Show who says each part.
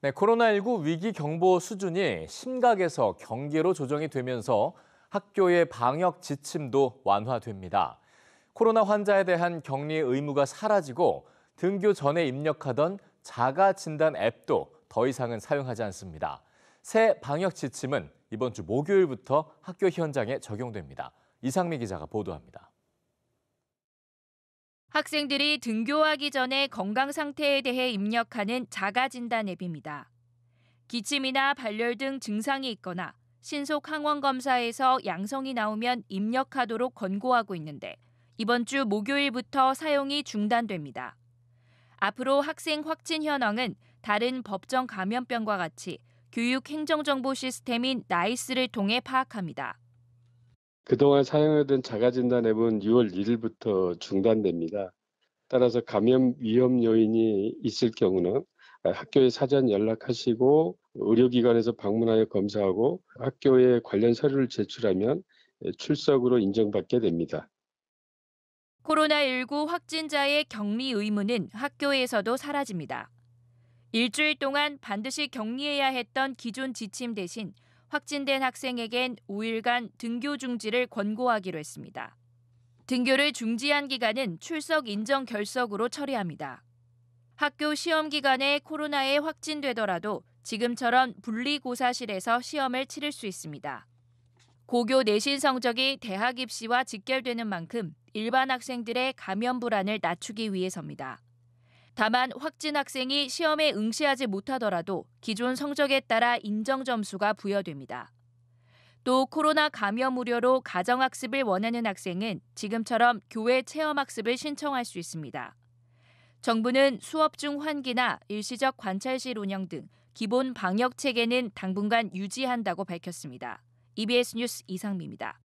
Speaker 1: 네, 코로나19 위기 경보 수준이 심각에서 경계로 조정이 되면서 학교의 방역 지침도 완화됩니다. 코로나 환자에 대한 격리 의무가 사라지고 등교 전에 입력하던 자가 진단 앱도 더 이상은 사용하지 않습니다. 새 방역 지침은 이번 주 목요일부터 학교 현장에 적용됩니다. 이상미 기자가 보도합니다.
Speaker 2: 학생들이 등교하기 전에 건강 상태에 대해 입력하는 자가진단 앱입니다. 기침이나 발열 등 증상이 있거나 신속 항원 검사에서 양성이 나오면 입력하도록 권고하고 있는데 이번 주 목요일부터 사용이 중단됩니다. 앞으로 학생 확진 현황은 다른 법정 감염병과 같이 교육행정정보 시스템인 나이스를 통해 파악합니다.
Speaker 3: 그동안 사용하던 자가진단 앱은 6월 1일부터 중단됩니다. 따라서 감염 위험 요인이 있을 경우는 아, 학교에 사전 연락하시고 의료기관에서 방문하여 검사하고 학교에 관련 서류를 제출하면 예, 출석으로 인정받게 됩니다.
Speaker 2: 코로나19 확진자의 격리 의무는 학교에서도 사라집니다. 일주일 동안 반드시 격리해야 했던 기존 지침 대신 확진된 학생에겐 5일간 등교 중지를 권고하기로 했습니다. 등교를 중지한 기간은 출석 인정 결석으로 처리합니다. 학교 시험 기간에 코로나에 확진되더라도 지금처럼 분리고사실에서 시험을 치를 수 있습니다. 고교 내신 성적이 대학 입시와 직결되는 만큼 일반 학생들의 감염 불안을 낮추기 위해서입니다. 다만 확진 학생이 시험에 응시하지 못하더라도 기존 성적에 따라 인정 점수가 부여됩니다. 또 코로나 감염 우려로 가정학습을 원하는 학생은 지금처럼 교회 체험학습을 신청할 수 있습니다. 정부는 수업 중 환기나 일시적 관찰실 운영 등 기본 방역 체계는 당분간 유지한다고 밝혔습니다. EBS 뉴스 이상미입니다.